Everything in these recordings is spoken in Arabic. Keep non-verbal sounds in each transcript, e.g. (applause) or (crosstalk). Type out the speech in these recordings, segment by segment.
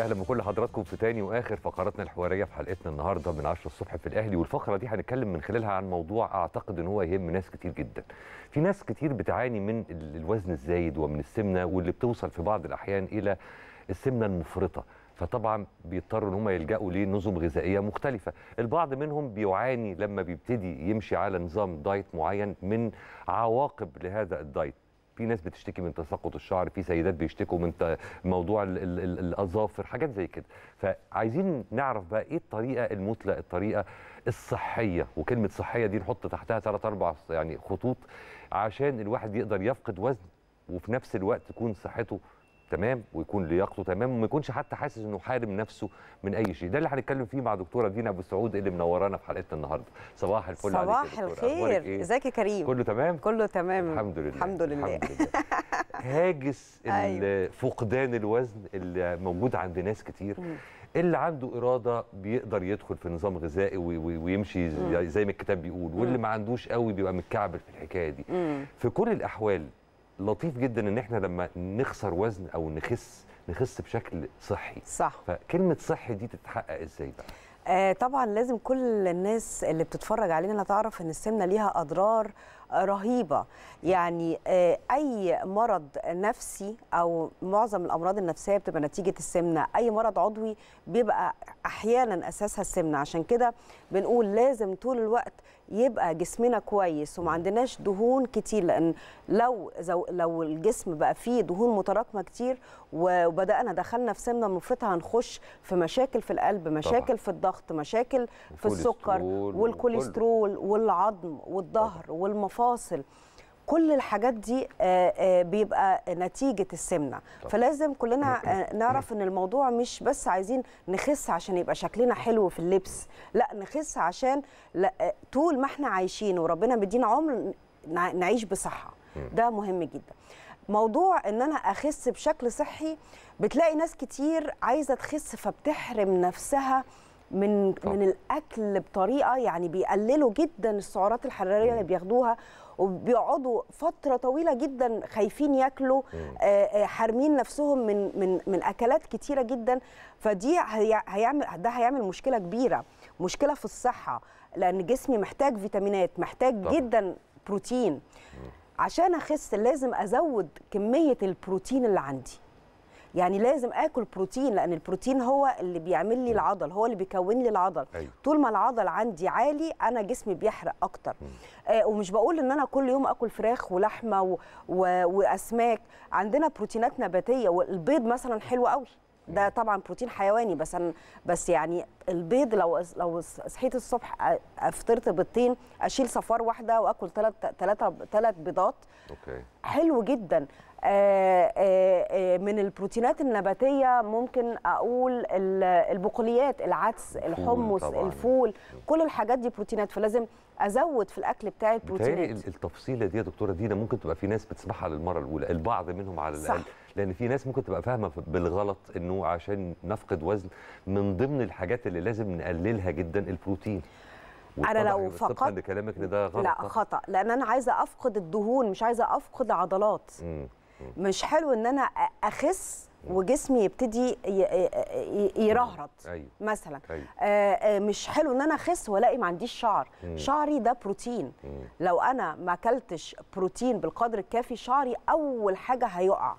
اهلا بكل حضراتكم في تاني واخر فقراتنا الحواريه في حلقتنا النهارده من 10 الصبح في الاهلي والفقره دي هنتكلم من خلالها عن موضوع اعتقد ان هو يهم ناس كتير جدا. في ناس كتير بتعاني من الوزن الزايد ومن السمنه واللي بتوصل في بعض الاحيان الى السمنه المفرطه فطبعا بيضطروا ان هم يلجأوا لنظم غذائيه مختلفه، البعض منهم بيعاني لما بيبتدي يمشي على نظام دايت معين من عواقب لهذا الدايت، في ناس بتشتكي من تساقط الشعر في سيدات بيشتكوا من موضوع الاظافر حاجات زي كده فعايزين نعرف بقى ايه الطريقه المثلى الطريقه الصحيه وكلمه صحيه دي نحط تحتها ثلاث اربع يعني خطوط عشان الواحد يقدر يفقد وزن وفي نفس الوقت تكون صحته تمام ويكون لياقته تمام وما يكونش حتى حاسس انه حارم نفسه من اي شيء ده اللي هنتكلم فيه مع دكتوره دينا ابو سعود اللي منورانا في حلقتنا النهارده صباح الفل عليك صباح الخير إيه؟ ازيك إيه؟ يا كريم كله تمام كله تمام الحمد لله الحمد لله, الحمد لله. (laughs) هاجس أيوة. فقدان الوزن اللي موجود عند ناس كتير اللي عنده اراده بيقدر يدخل في نظام غذائي ويمشي زي ما الكتاب بيقول واللي ما عندوش قوي بيبقى متكعبل في الحكايه دي في كل الاحوال لطيف جدا ان احنا لما نخسر وزن او نخس نخس بشكل صحي صح فكلمه صحي دي تتحقق ازاي بقى آه طبعا لازم كل الناس اللي بتتفرج علينا تعرف ان السمنه ليها اضرار رهيبه يعني آه، اي مرض نفسي او معظم الامراض النفسيه بتبقى نتيجه السمنه اي مرض عضوي بيبقى احيانا اساسها السمنه عشان كده بنقول لازم طول الوقت يبقى جسمنا كويس وما عندناش دهون كتير لان لو لو الجسم بقى فيه دهون متراكمه كتير وبدانا دخلنا في سمنه مفرطه هنخش في مشاكل في القلب مشاكل طبعا. في الضغط مشاكل في السكر والكوليسترول والعظم والظهر والمفاصل فاصل كل الحاجات دي آه، آه، بيبقى نتيجة السمنة فلازم كلنا آه، نعرف ان الموضوع مش بس عايزين نخس عشان يبقى شكلنا حلو في اللبس لا نخس عشان طول ما احنا عايشين وربنا مدينا عمر نعيش بصحة ده مهم جدا موضوع ان انا اخس بشكل صحي بتلاقي ناس كتير عايزة تخس فبتحرم نفسها من من الاكل بطريقه يعني بيقللوا جدا السعرات الحراريه اللي بياخدوها وبيقعدوا فتره طويله جدا خايفين ياكلوا آه، آه، حارمين نفسهم من من من اكلات كتيره جدا فدي هيعمل ده هيعمل مشكله كبيره مشكله في الصحه لان جسمي محتاج فيتامينات محتاج طبعا. جدا بروتين عشان اخس لازم ازود كميه البروتين اللي عندي يعني لازم اكل بروتين لان البروتين هو اللي بيعمل لي العضل هو اللي بيكون لي العضل أيوه. طول ما العضل عندي عالي انا جسمي بيحرق اكتر آه ومش بقول ان انا كل يوم اكل فراخ ولحمه و... و... واسماك عندنا بروتينات نباتيه والبيض مثلا حلو قوي ده طبعا بروتين حيواني بس أنا بس يعني البيض لو لو صحيت الصبح افطرت بيضتين اشيل صفار واحده واكل ثلاث ثلاثه ثلاث بيضات اوكي حلو جدا من البروتينات النباتيه ممكن اقول البقوليات العدس الحمص طبعاً. الفول كل الحاجات دي بروتينات فلازم ازود في الاكل بتاعي البروتينات التفصيله دي يا دكتوره دينا ممكن تبقى في ناس بتسمعها للمره الاولى البعض منهم على الاقل صح. لان في ناس ممكن تبقى فاهمه بالغلط انه عشان نفقد وزن من ضمن الحاجات اللي لازم نقللها جدا البروتين انا لو فقدت كلامك ان ده غلط لا خطا لان انا عايزه افقد الدهون مش عايزه افقد عضلات مم. مم. مش حلو ان انا اخس وجسمي يبتدي يرهرط أيوه. أيوه. مثلا أيوه. آه،, آه مش حلو ان انا اخس والاقي ما عنديش شعر مم. شعري ده بروتين مم. لو انا ما اكلتش بروتين بالقدر الكافي شعري اول حاجه هيقع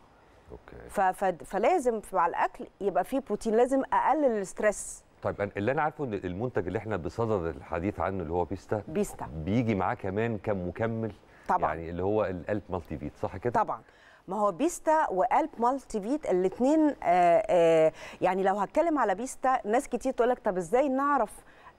أوكي. فلازم مع الاكل يبقى فيه بروتين لازم اقلل الاسترس طيب اللي انا عارفه ان المنتج اللي احنا بصدد الحديث عنه اللي هو بيستا بيستا بيجي معاه كمان كم مكمل طبعا يعني اللي هو الالب مالتي فيت صح كده طبعا ما هو بيستا والب مالتي فيت الاثنين يعني لو هتكلم على بيستا ناس كتير تقول لك طب ازاي نعرف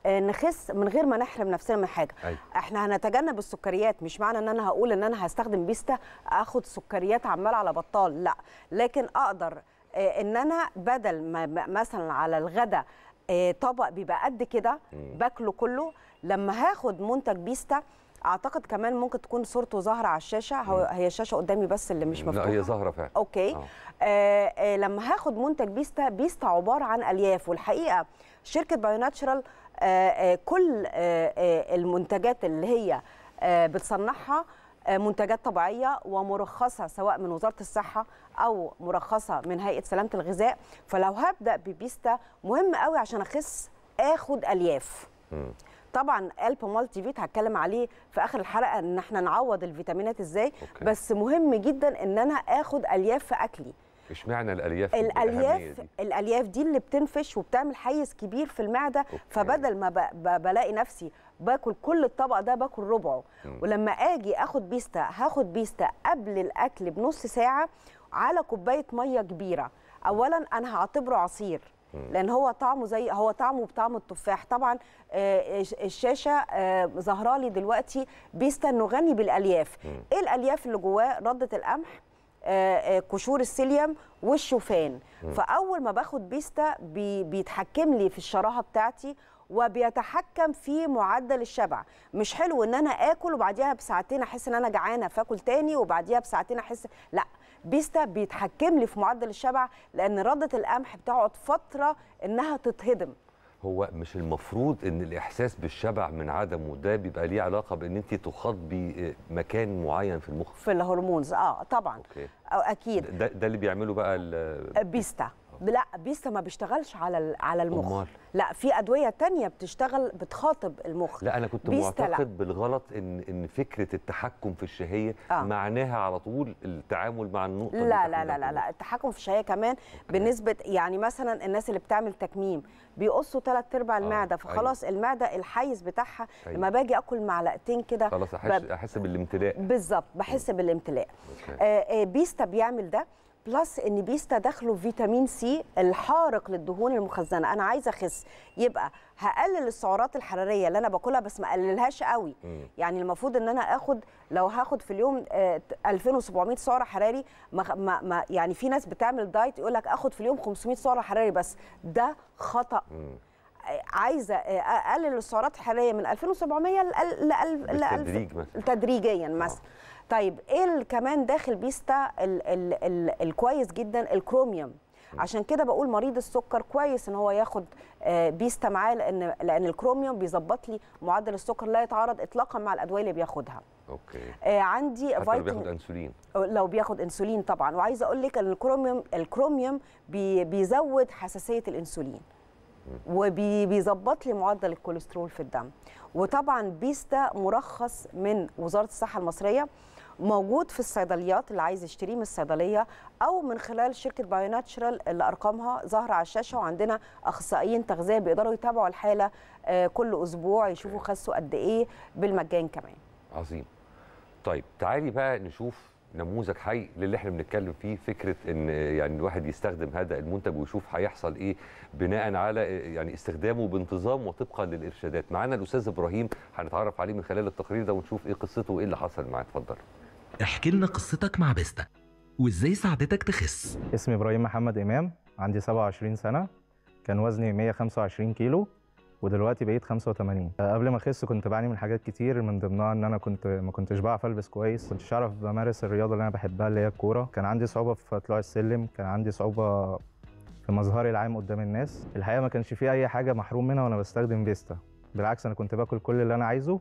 آه، نخس من غير ما نحرم نفسنا من حاجه أي. أيوه. احنا هنتجنب السكريات مش معنى ان انا هقول ان انا هستخدم بيستا اخد سكريات عمال على بطال لا لكن اقدر آه، ان انا بدل ما مثلا على الغداء آه، طبق بيبقى قد كده باكله كله لما هاخد منتج بيستا اعتقد كمان ممكن تكون صورته ظاهره على الشاشه هي الشاشه قدامي بس اللي مش مفتوحه لا هي ظاهره فعلا اوكي آه. آه, آه لما هاخد منتج بيستا بيستا عباره عن الياف والحقيقه شركه بايو ناتشرال آه آه كل آه آه المنتجات اللي هي آه بتصنعها آه آه، منتجات طبيعيه ومرخصه سواء من وزاره الصحه او مرخصه من هيئه سلامه الغذاء فلو هبدا ببيستا مهم قوي عشان اخس اخد الياف طبعا الب مالتي فيت هتكلم عليه في اخر الحلقه ان احنا نعوض الفيتامينات ازاي أوكي. بس مهم جدا ان انا اخد الياف في اكلي اشمعنى الالياف الالياف دي؟ الالياف دي اللي بتنفش وبتعمل حيز كبير في المعده أوكي. فبدل ما بلاقي نفسي باكل كل الطبق ده باكل ربعه ولما اجي اخد بيستا هاخد بيستا قبل الاكل بنص ساعه على كوبايه ميه كبيره اولا انا هعتبره عصير لان هو طعمه زي هو طعمه بطعم التفاح طبعا آه، آه، الشاشه آه، ظاهره لي دلوقتي بيستا نغني بالالياف ايه الالياف اللي جواه رده القمح قشور السيليوم والشوفان فاول ما باخد بيستا بيتحكم لي في الشراهه بتاعتي وبيتحكم في معدل الشبع مش حلو ان انا اكل وبعديها بساعتين احس ان انا جعانه فاكل تاني وبعديها بساعتين احس لا بيستا بيتحكم لي في معدل الشبع لان رده القمح بتقعد فتره انها تتهضم هو مش المفروض ان الاحساس بالشبع من عدمه ده بيبقى ليه علاقه بان انت تخاطبي آه، مكان معين في المخ في الهرمونز اه طبعا أوكي. أو اكيد ده, ده اللي بيعمله بقى البيستا لا بيستا ما بيشتغلش على على المخ أمال. لا في ادويه تانية بتشتغل بتخاطب المخ لا انا كنت معتقد بالغلط ان ان فكره التحكم في الشهيه آه. معناها على طول التعامل مع النقطه لا لا لا لا, لا التحكم في الشهيه كمان أوكي. بالنسبه يعني مثلا الناس اللي بتعمل تكميم بيقصوا ثلاث ارباع آه، المعده آه. فخلاص أيوه. المعده الحيز بتاعها أيوه. لما باجي اكل معلقتين كده خلاص احس ب... احس بالامتلاء بالظبط بحس بالامتلاء آه،, آه بيستا بيعمل ده بلس ان بيستدخلوا فيتامين سي الحارق للدهون المخزنه انا عايزه اخس يبقى هقلل السعرات الحراريه اللي انا باكلها بس ما اقللهاش قوي م. يعني المفروض ان انا اخد لو هاخد في اليوم 2700 آه، سعر حراري ما ما يعني في ناس بتعمل دايت يقول لك اخد في اليوم 500 سعر حراري بس ده خطا م. آه، عايزه آه، اقلل السعرات الحراريه من 2700 ل 1000 تدريجيا مثلا طيب ايه كمان داخل بيستا الـ الـ الـ الكويس جدا الكروميوم عشان كده بقول مريض السكر كويس ان هو ياخد آه، بيستا معاه لان لان الكروميوم بيظبط لي معدل السكر لا يتعارض اطلاقا مع الادويه اللي بياخدها اوكي آه عندي حتى لو بياخد انسولين لو بياخد انسولين طبعا وعايزه اقول لك ان الكروميوم الكروميوم بي بيزود حساسيه الانسولين وبيظبط لي معدل الكوليسترول في الدم وطبعا بيستا مرخص من وزاره الصحه المصريه موجود في الصيدليات اللي عايز يشتريه من الصيدليه او من خلال شركه ناتشرال اللي ارقامها ظاهره على الشاشه وعندنا اخصائيين تغذيه بيقدروا يتابعوا الحاله آه، كل اسبوع يشوفوا خسوا قد ايه بالمجان كمان عظيم طيب تعالي بقى نشوف نموذج حي للي احنا بنتكلم فيه فكره ان يعني الواحد يستخدم هذا المنتج ويشوف هيحصل ايه بناء على يعني استخدامه بانتظام وطبقا للارشادات معانا الاستاذ ابراهيم هنتعرف عليه من خلال التقرير ده ونشوف ايه قصته وايه اللي حصل معاه اتفضل احكي لنا قصتك مع بيستا وازاي ساعدتك تخس اسمي ابراهيم محمد امام عندي 27 سنه كان وزني 125 كيلو ودلوقتي بقيت 85 آه، قبل ما اخس كنت بعاني من حاجات كتير من ضمنها ان انا كنت ما كنتش بعرف البس كويس كنتش اعرف بمارس الرياضه اللي انا بحبها اللي هي الكوره كان عندي صعوبه في طلوع السلم كان عندي صعوبه في مظهري العام قدام الناس الحقيقه ما كانش في اي حاجه محروم منها وانا بستخدم فيستا بالعكس انا كنت باكل كل اللي انا عايزه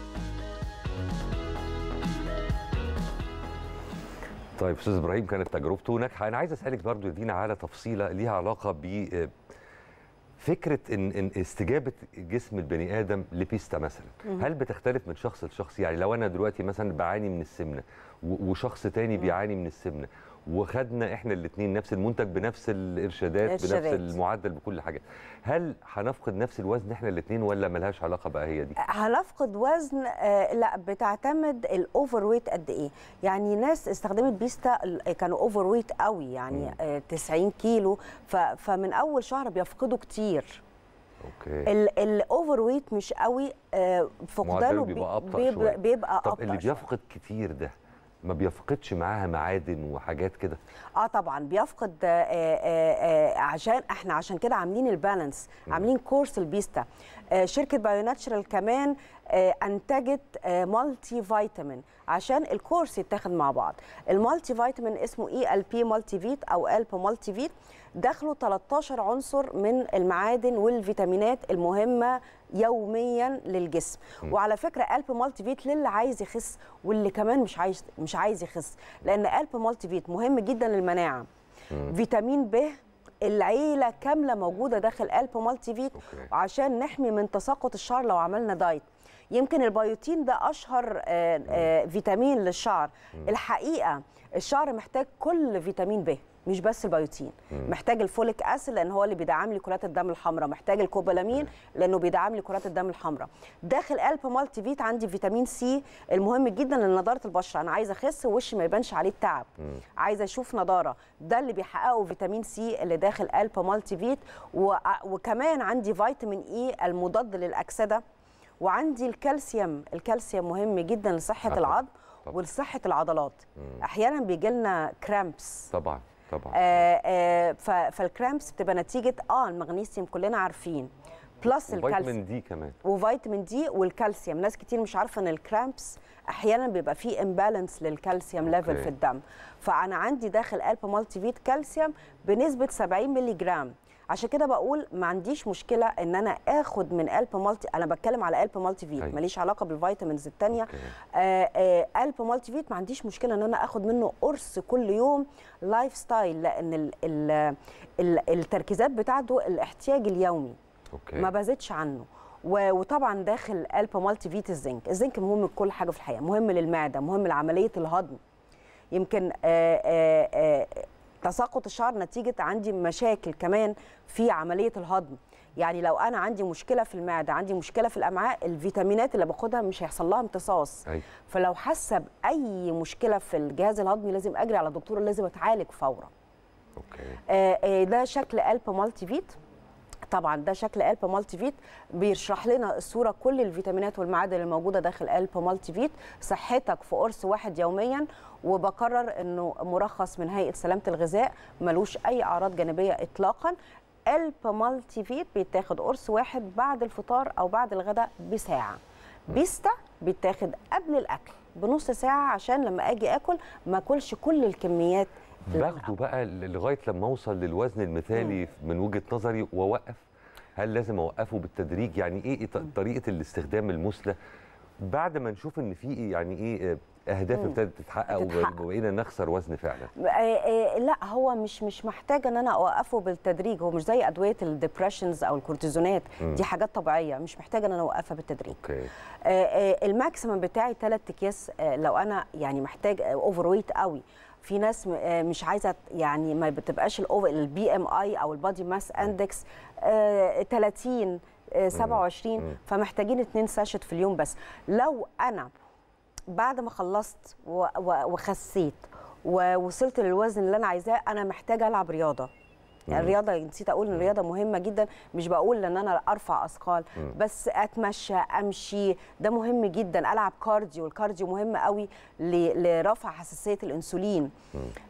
طيب استاذ ابراهيم كانت تجربته ناجحه انا عايز اسالك برضو دينا على تفصيله ليها علاقه ب آه، فكره ان ان استجابه جسم البني ادم لبيستا مثلا هل بتختلف من شخص لشخص يعني لو انا دلوقتي مثلا بعاني من السمنه وشخص تاني بيعاني من السمنه وخدنا احنا الاثنين نفس المنتج بنفس الارشادات إرشادات. بنفس المعدل بكل حاجه هل هنفقد نفس الوزن احنا الاثنين ولا ملهاش علاقه بقى هي دي هنفقد وزن آه لا بتعتمد الاوفر ويت قد ايه يعني ناس استخدمت بيستا كانوا اوفر ويت قوي يعني آه 90 كيلو فمن اول شهر بيفقدوا كتير اوكي الاوفر ويت مش قوي آه فقدانه بيبقى ابطا بيبقى, بيبقى, بيبقى طب اللي بيفقد كتير ده ما بيفقدش معاها معادن وحاجات كده اه طبعا بيفقد آه، آه، آه، عشان احنا عشان كده عاملين البالانس عاملين كورس البيستا شركه بايوناتشرال كمان انتجت مالتي فيتامين عشان الكورس يتاخد مع بعض المالتي فيتامين اسمه اي ال بي مالتي فيت او الب مالتي فيت دخلوا 13 عنصر من المعادن والفيتامينات المهمه يوميا للجسم م. وعلى فكره الب مالتي فيت للي عايز يخس واللي كمان مش عايز مش عايز يخس لان الب مالتي فيت مهم جدا للمناعه م. فيتامين ب العيله كامله موجوده داخل الب مالتي فيت أوكي. عشان نحمي من تساقط الشعر لو عملنا دايت يمكن البيوتين ده اشهر آآ آه، آآ آه، فيتامين للشعر الحقيقه الشعر محتاج كل فيتامين ب مش بس البيوتين محتاج الفوليك اسيد لان هو اللي بيدعم لي كرات الدم الحمراء محتاج الكوبالامين لانه بيدعم لي كرات الدم الحمراء داخل الب مالتي فيت عندي فيتامين سي المهم جدا لنضاره البشره انا عايزه اخس ووشي ما يبانش عليه التعب عايزه اشوف نضاره ده اللي بيحققه فيتامين سي اللي داخل الب مالتي فيت و... وكمان عندي فيتامين اي المضاد للاكسده وعندي الكالسيوم الكالسيوم مهم جدا لصحه العظم ولصحه العضلات احيانا بيجي لنا كرامبس طبعا طبعا آه آه فالكرامبس بتبقى نتيجه اه المغنيسيوم كلنا عارفين بلس الكالسيوم وفيتامين دي كمان وفيتامين دي والكالسيوم ناس كتير مش عارفه ان الكرامبس احيانا بيبقى فيه امبالانس للكالسيوم ليفل في الدم فانا عندي داخل قلب مالتي فيت كالسيوم بنسبه 70 مللي جرام عشان كده بقول ما عنديش مشكله ان انا اخد من الب مالتي انا بتكلم على الب مالتي فيت أيوة. ماليش علاقه بالفيتامينز الثانيه آه، آه، الب مالتي فيت ما عنديش مشكله ان انا اخد منه قرص كل يوم لايف ستايل لان الـ الـ الـ التركيزات بتاعته الاحتياج اليومي أوكي. ما بزيدش عنه وطبعا داخل الب مالتي فيت الزنك الزنك مهم لكل حاجه في الحياه مهم للمعده مهم لعمليه الهضم يمكن آآ آه، آآ تساقط الشعر نتيجه عندي مشاكل كمان في عمليه الهضم يعني لو انا عندي مشكله في المعده عندي مشكله في الامعاء الفيتامينات اللي باخدها مش هيحصل لها امتصاص أي. أيوة. فلو حاسه باي مشكله في الجهاز الهضمي لازم اجري على الدكتور لازم اتعالج فورا اوكي آه آه ده شكل قلب مالتي فيت طبعا ده شكل قلب مالتي فيت بيشرح لنا الصوره كل الفيتامينات والمعادن الموجوده داخل قلب مالتي فيت صحتك في قرص واحد يوميا وبكرر انه مرخص من هيئه سلامه الغذاء ملوش اي اعراض جانبيه اطلاقا قلب مالتي فيت بيتاخد قرص واحد بعد الفطار او بعد الغداء بساعه بيستا بيتاخد قبل الاكل بنص ساعه عشان لما اجي اكل ما اكلش كل الكميات باخده بقى لغايه لما اوصل للوزن المثالي من وجهه نظري واوقف هل لازم اوقفه بالتدريج يعني ايه طريقه الاستخدام المثلى بعد ما نشوف ان في إيه، يعني ايه آه، الاهداف ابتدت تتحقق وبقينا نخسر وزن فعلا آه، آه، لا هو مش مش محتاج ان انا اوقفه بالتدريج هو مش زي ادويه الديبريشنز او الكورتيزونات دي حاجات طبيعيه مش محتاجه ان انا اوقفها بالتدريج اوكي آه، الماكسيمم بتاعي ثلاث اكياس لو انا يعني محتاج اوفر ويت قوي في ناس مش عايزه يعني ما بتبقاش البي ام اي او البادي ماس اندكس 30 27 فمحتاجين اثنين ساشت في اليوم بس لو انا بعد ما خلصت وخسيت ووصلت للوزن اللي انا عايزاه انا محتاجه العب رياضه يعني الرياضه نسيت اقول ان الرياضه مهمه جدا مش بقول ان انا ارفع اثقال بس اتمشى امشي ده مهم جدا العب كارديو الكارديو مهم قوي لرفع حساسيه الانسولين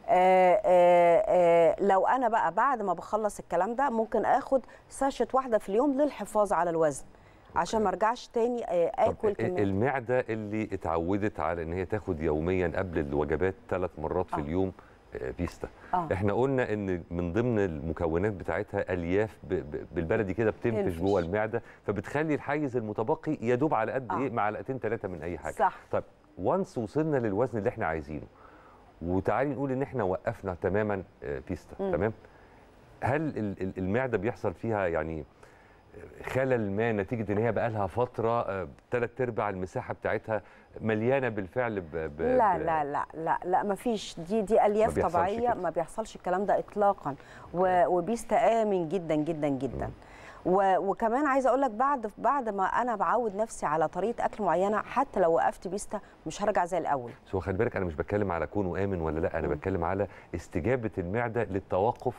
آآ آآ لو انا بقى بعد ما بخلص الكلام ده ممكن اخد ساشة واحده في اليوم للحفاظ على الوزن عشان ما ارجعش تاني آه، اكل كمية. المعده اللي اتعودت على ان هي تاخد يوميا قبل الوجبات ثلاث مرات في آه. اليوم آه، بيستا آه. احنا قلنا ان من ضمن المكونات بتاعتها الياف بالبلدي كده بتنفش جوه المعده فبتخلي الحيز المتبقي يدوب على قد إيه؟ آه. ايه معلقتين ثلاثه من اي حاجه صح. طيب وانس وصلنا للوزن اللي احنا عايزينه وتعالي نقول ان احنا وقفنا تماما آه، بيستا تمام هل المعده بيحصل فيها يعني خلل ما نتيجه ان هي بقى لها فتره ثلاث آه، ارباع المساحه بتاعتها مليانه بالفعل ب... ب... لا لا لا لا لا ما فيش دي دي الياف ما طبيعيه كده. ما بيحصلش الكلام ده اطلاقا و... وبيستامن جدا جدا جدا وكمان عايزه اقول لك بعد بعد ما انا بعود نفسي على طريقه اكل معينه حتى لو وقفت بيستا مش هرجع زي الاول هو خلي بالك انا مش بتكلم على كونه امن ولا لا انا م. بتكلم على استجابه المعده للتوقف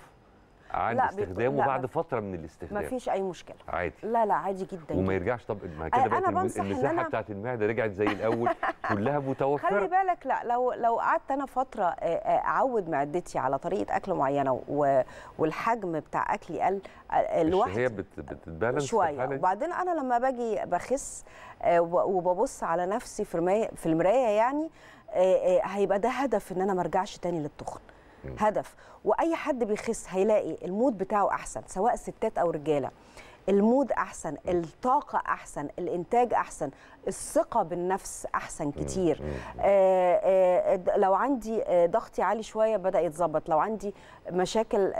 عن استخدامه بعد فتره من الاستخدام مفيش اي مشكله عادي لا لا عادي جدا وما يرجعش طب ما كده بقت المساحه أنا... بتاعت المعده رجعت زي الاول (laughs) كلها متوفره خلي بالك لا لو لو قعدت انا فتره اعود معدتي على طريقه اكل معينه و... والحجم بتاع اكلي قل الواحد هي بت... بتتبالانس شويه وبعدين انا لما باجي بخس وببص على نفسي في المرايه يعني هيبقى ده هدف ان انا ما ارجعش تاني للتخن هدف واي حد بيخس هيلاقي المود بتاعه احسن سواء ستات او رجاله المود احسن الطاقه احسن الانتاج احسن الثقه بالنفس احسن كتير آه، آه، لو عندي آه، ضغطي عالي شويه بدا يتظبط لو عندي مشاكل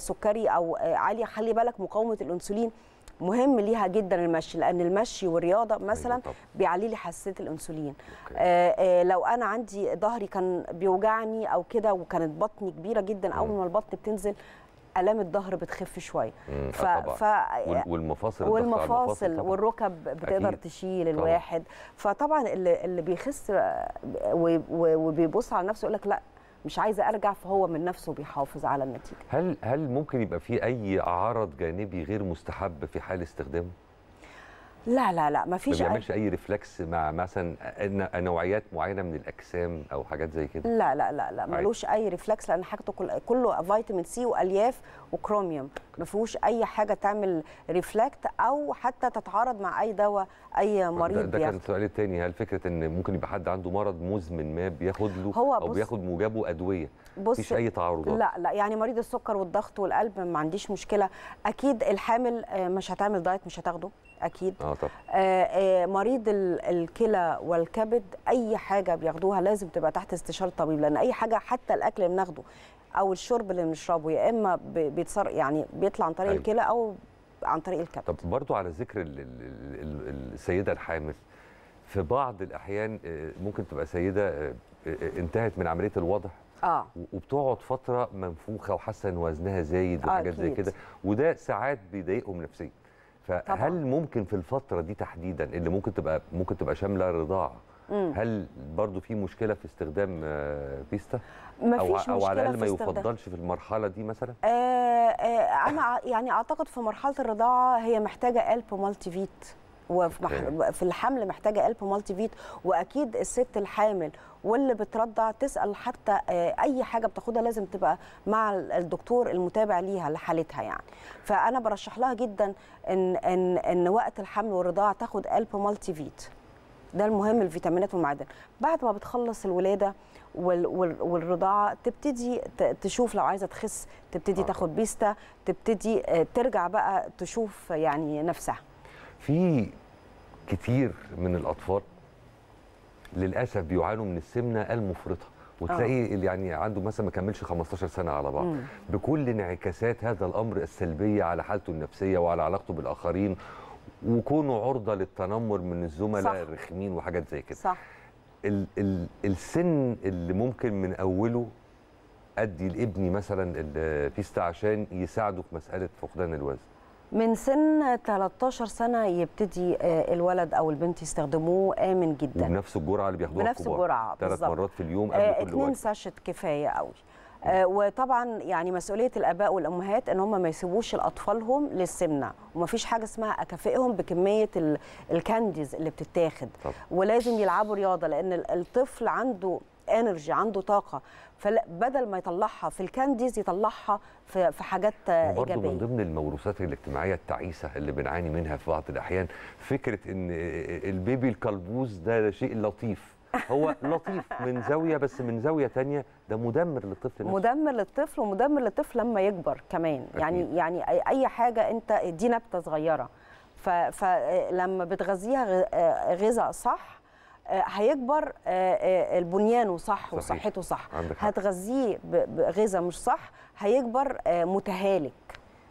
سكري او عاليه خلي بالك مقاومه الانسولين مهم ليها جدا المشي لان المشي والرياضه أيوة مثلا بيعلي لي حساسيه الانسولين آآ آآ آه، آه، لو انا عندي ظهري كان بيوجعني او كده وكانت بطني كبيره جدا اول ما البطن بتنزل الام الظهر بتخف شويه آه ف... ف... والمفاصل والمفاصل والركب بتقدر أكيد. تشيل الواحد طبعا. فطبعا اللي بيخس وبيبص على نفسه يقول لك لا مش عايزه ارجع فهو من نفسه بيحافظ على النتيجه هل هل ممكن يبقى في اي عرض جانبي غير مستحب في حال استخدامه لا لا لا ما فيش ما بيعملش اي ريفلكس مع مثلا نوعيات معينه من الاجسام او حاجات زي كده لا لا لا لا ملوش اي ريفلكس لان حاجته كله فيتامين سي والياف وكروميوم ما فيهوش اي حاجه تعمل ريفلكت او حتى تتعارض مع اي دواء اي مريض ده, ده كان السؤال الثاني هل فكره ان ممكن يبقى حد عنده مرض مزمن ما بياخد له هو او بياخد موجبه ادويه بص مفيش اي تعارضات لا لا يعني مريض السكر والضغط والقلب ما عنديش مشكله اكيد الحامل آه، مش هتعمل دايت مش هتاخده اكيد اه طبعا آه, آه، مريض الكلى والكبد اي حاجه بياخدوها لازم تبقى تحت استشاره طبيب لان اي حاجه حتى الاكل اللي بناخده او الشرب اللي بنشربه يا اما بيتصر يعني بيطلع عن طريق الكلى او عن طريق الكبد طب برضو على ذكر السيده الحامل في بعض الاحيان آه، ممكن تبقى سيده آه، انتهت من عمليه الوضع اه وبتقعد فتره منفوخه وحاسه ان وزنها زايد وحاجات آه زي كده وده ساعات بيضايقهم نفسيا فهل طبعا. ممكن في الفتره دي تحديدا اللي ممكن تبقى ممكن تبقى شامله رضاعه هل برضو في مشكله في استخدام فيستا آه، ما أو, أو على الأقل ما يفضلش في المرحلة دي مثلا؟ آه آه أنا يعني أعتقد في مرحلة الرضاعة هي محتاجة ألب مالتي فيت وفي الحمل محتاجه قلب مالتي فيت واكيد الست الحامل واللي بترضع تسال حتى آه، اي حاجه بتاخدها لازم تبقى مع الدكتور المتابع ليها لحالتها يعني فانا برشح لها جدا ان ان ان وقت الحمل والرضاعه تاخد قلب مالتي فيت ده المهم الفيتامينات والمعادن بعد ما بتخلص الولاده والرضاعه تبتدي تشوف لو عايزه تخس تبتدي آه. تاخد بيستا تبتدي آه، ترجع بقى تشوف يعني نفسها في كتير من الاطفال للاسف بيعانوا من السمنه المفرطه وتلاقي آه. اللي يعني عنده مثلا ما كملش 15 سنه على بعض مم. بكل انعكاسات هذا الامر السلبيه على حالته النفسيه وعلى علاقته بالاخرين وكونه عرضه للتنمر من الزملاء الرخمين وحاجات زي كده صح ال ال السن اللي ممكن من اوله ادي لابني مثلا البيستا عشان يساعده في مساله فقدان الوزن من سن 13 سنه يبتدي آه، الولد او البنت يستخدموه امن جدا بنفس الجرعه اللي بياخدوها بنفس الجرعه ثلاث مرات في اليوم قبل آه، كل اتنين ساشت كفايه قوي آه، وطبعا يعني مسؤوليه الاباء والامهات ان هم ما يسيبوش لاطفالهم للسمنه ومفيش حاجه اسمها اكافئهم بكميه الكانديز اللي بتتاخد طب. ولازم يلعبوا رياضه لان الطفل عنده انرجي عنده طاقه فبدل ما يطلعها في الكانديز يطلعها في, في حاجات ايجابيه برضه من ضمن الموروثات الاجتماعيه التعيسه اللي بنعاني منها في بعض الاحيان فكره ان البيبي الكلبوز ده شيء لطيف هو (laughs) لطيف من زاويه بس من زاويه تانية ده مدمر للطفل نفسه مدمر للطفل ومدمر للطفل لما يكبر كمان يعني يعني اي حاجه انت دي نبته صغيره فلما بتغذيها آه، غذاء صح هيكبر آه، آه، البنيانه صح وصحته صح هتغذيه بغذاء مش صح هيكبر آه، متهالك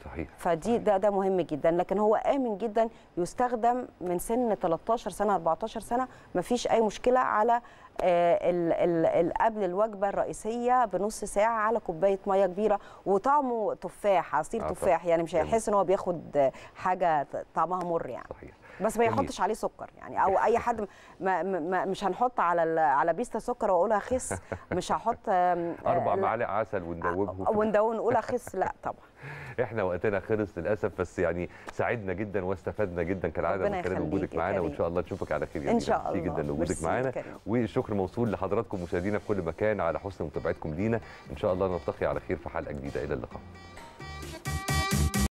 صحيح فدي ده ده مهم جدا لكن هو امن جدا يستخدم من سن 13 سنه 14 سنه ما فيش اي مشكله على قبل الوجبه الرئيسيه بنص ساعه على كوبايه ميه كبيره وطعمه تفاح عصير آه تفاح يعني مش هيحس ان هو بياخد حاجه طعمها مر يعني صحيح. بس ما يحطش عليه سكر يعني او اي حد ما ما مش هنحط على على بيستا سكر واقولها خس (laughs) مش هحط اربع آه، معالق عسل وندوبهم آه، وندوب نقول اخس لا طبعا (laughs) احنا وقتنا خلص للاسف بس يعني سعدنا جدا واستفدنا جدا كالعاده من خلال وجودك معانا وان شاء الله نشوفك على خير ان شاء الله جدا لوجودك معانا والشكر موصول لحضراتكم مشاهدينا في كل مكان على حسن متابعتكم لينا ان شاء الله نلتقي على خير في حلقه جديده الى اللقاء